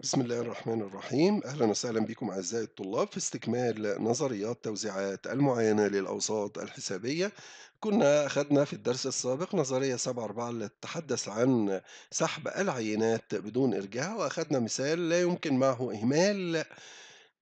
بسم الله الرحمن الرحيم أهلا وسهلا بكم أعزائي الطلاب في استكمال نظريات توزيعات المعاينة للأوساط الحسابية كنا أخذنا في الدرس السابق نظرية 4 اللي تتحدث عن سحب العينات بدون إرجاع وأخذنا مثال لا يمكن معه إهمال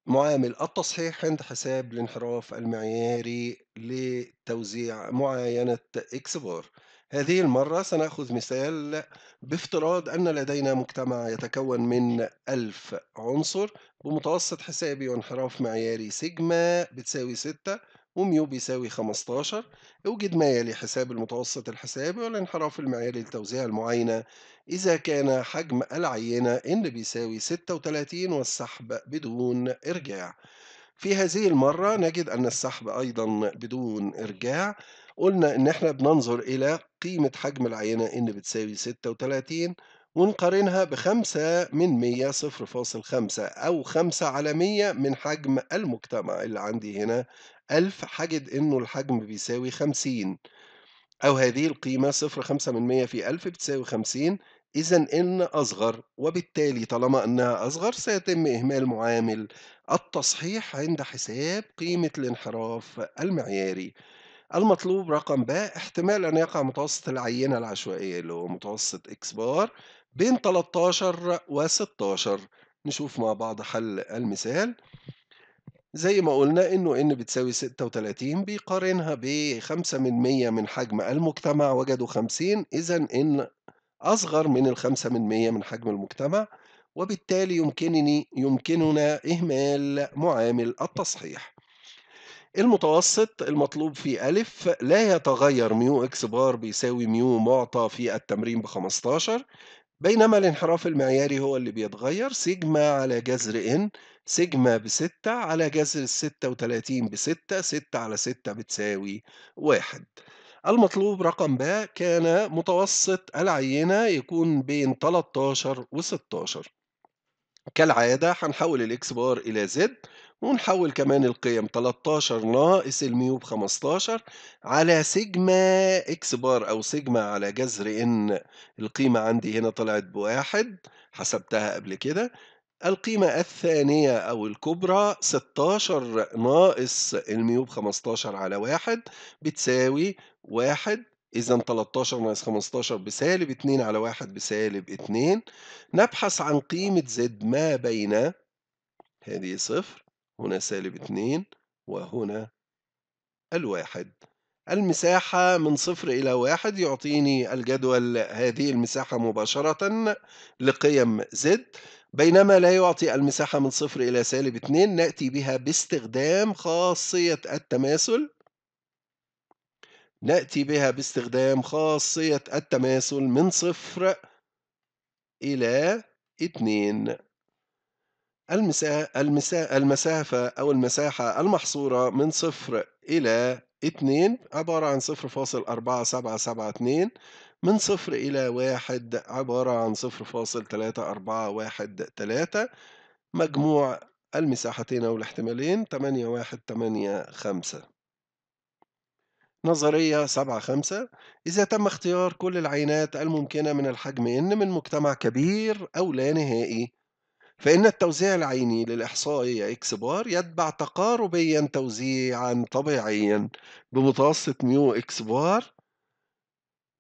معامل التصحيح عند حساب الانحراف المعياري لتوزيع معاينة إكس بار هذه المرة سنأخذ مثال بافتراض أن لدينا مجتمع يتكون من ألف عنصر بمتوسط حسابي وانحراف معياري سيجما بتساوي ستة وميو بيساوي 15 اوجد ما يلي حساب المتوسط الحسابي والانحراف المعياري لتوزيع المعاينة إذا كان حجم العينة إن بيساوي 36 والسحب بدون إرجاع في هذه المرة نجد أن السحب أيضا بدون إرجاع قلنا إن إحنا بننظر إلى قيمة حجم العينة إن بتساوي 36 ونقارنها بخمسة من مية صفر فاصل خمسة أو خمسة على مية من حجم المجتمع اللي عندي هنا ألف حجد إنه الحجم بيساوي خمسين أو هذه القيمة صفر خمسة من مية في ألف بتساوي خمسين إذا إن أصغر وبالتالي طالما أنها أصغر سيتم إهمال معامل التصحيح عند حساب قيمة الانحراف المعياري المطلوب رقم ب احتمال أن يقع متوسط العينة العشوائية اللي هو متوسط إكس بار بين 13 و 16 نشوف مع بعض حل المثال زي ما قلنا إنه إن بتساوي 36 بيقارنها ب 5 من 100 من حجم المجتمع وجدوا 50 إذا إن أصغر من الخمسة من مية من حجم المجتمع وبالتالي يمكنني يمكننا إهمال معامل التصحيح المتوسط المطلوب في ألف لا يتغير ميو إكس بار بيساوي ميو معطى في التمرين ب 15 بينما الانحراف المعياري هو اللي بيتغير سيجما على جذر ان سيجما بستة على جذر الستة وتلاتين بستة ستة على ستة بتساوي واحد المطلوب رقم ب كان متوسط العينة يكون بين 13 و 16 كالعادة هنحول الاكس بار إلى زد ونحول كمان القيم 13 ناقص الميو ب 15 على سيجما اكس بار أو سيجما على جذر ان القيمة عندي هنا طلعت بواحد حسبتها قبل كده القيمة الثانية أو الكبرى 16 ناقص الميو ب 15 على واحد بتساوي واحد إذا 13 ناقص 15 بسالب 2 على 1 بسالب 2 نبحث عن قيمة زد ما بين هذه صفر هنا سالب 2 وهنا الواحد المساحة من صفر إلى واحد يعطيني الجدول هذه المساحة مباشرة لقيم زد بينما لا يعطي المساحة من صفر إلى سالب 2 نأتي بها باستخدام خاصية التماثل نأتي بها باستخدام خاصية التماثل من صفر إلى 2 المسا... المسافة أو المساحة المحصورة من صفر إلى اثنين عبارة عن صفر فاصل أربعة سبعة سبعة اثنين من صفر إلى واحد عبارة عن صفر فاصل ثلاثة أربعة واحد ثلاثة مجموع المساحتين أو الاحتمالين تمانية واحد تمانية خمسة نظرية سبعة خمسة إذا تم اختيار كل العينات الممكنة من الحجم إن من مجتمع كبير أو لا نهائي فإن التوزيع العيني للإحصائية إكس بار يتبع تقاربيا توزيعا طبيعيا بمتوسط ميو إكس بار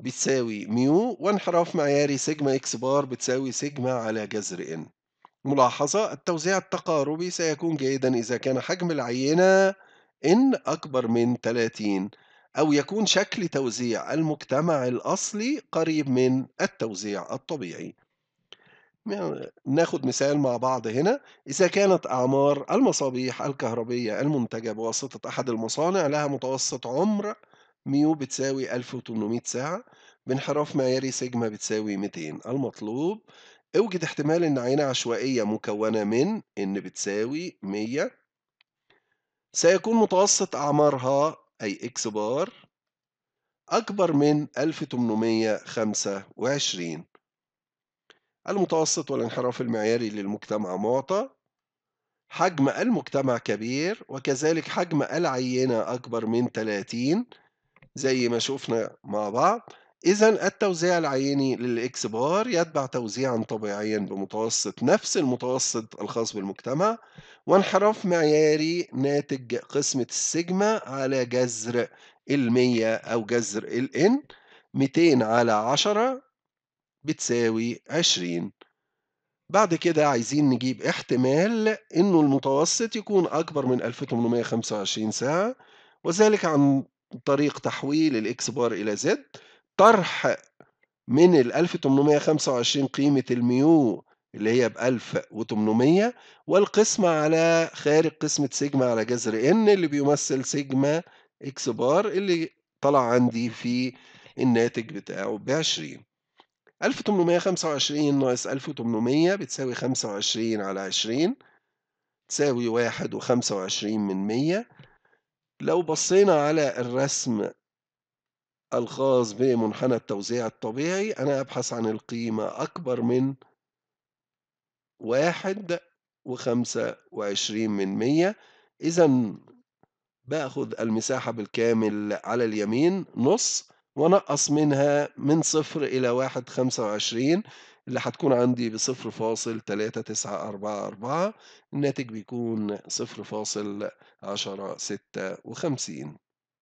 بتساوي ميو وانحراف معياري سيجما إكس بار بتساوي سيجما على جذر إن ملاحظة التوزيع التقاربي سيكون جيدا إذا كان حجم العينة إن أكبر من 30 أو يكون شكل توزيع المجتمع الأصلي قريب من التوزيع الطبيعي ناخد مثال مع بعض هنا إذا كانت أعمار المصابيح الكهربية المنتجة بواسطة أحد المصانع لها متوسط عمر ميو بتساوي 1800 ساعة بانحراف معياري سيجما بتساوي 200 المطلوب اوجد احتمال إن عينة عشوائية مكونة من إن بتساوي 100 سيكون متوسط أعمارها أي إكس بار أكبر من 1825 المتوسط والانحراف المعياري للمجتمع معطى حجم المجتمع كبير وكذلك حجم العينة أكبر من 30 زي ما شفنا مع بعض إذا التوزيع العيني للإكس بار يتبع توزيعا طبيعيا بمتوسط نفس المتوسط الخاص بالمجتمع وانحراف معياري ناتج قسمة السيجما على جذر المية أو جذر الإن 200 على 10 بتساوي 20 بعد كده عايزين نجيب احتمال إنه المتوسط يكون أكبر من 1825 ساعة وذلك عن طريق تحويل الإكس بار إلى زد طرح من ال 1825 قيمة الميو اللي هي ب 1800 والقسمة على خارج قسمة سيجما على جذر ان اللي بيمثل سيجما اكس بار اللي طلع عندي في الناتج بتاعه ب 20 1825 ناقص 1800 بتساوي 25 على 20 تساوي واحد وخمسة وعشرين من مية لو بصينا على الرسم الخاص بمنحنى التوزيع الطبيعي أنا أبحث عن القيمة أكبر من واحد وخمسة وعشرين من مية إذا بأخذ المساحة بالكامل على اليمين نص وانقص منها من صفر إلى واحد خمسة وعشرين اللي هتكون عندي بصفر فاصل تلاتة تسعة أربعة أربعة الناتج بيكون صفر فاصل عشرة ستة وخمسين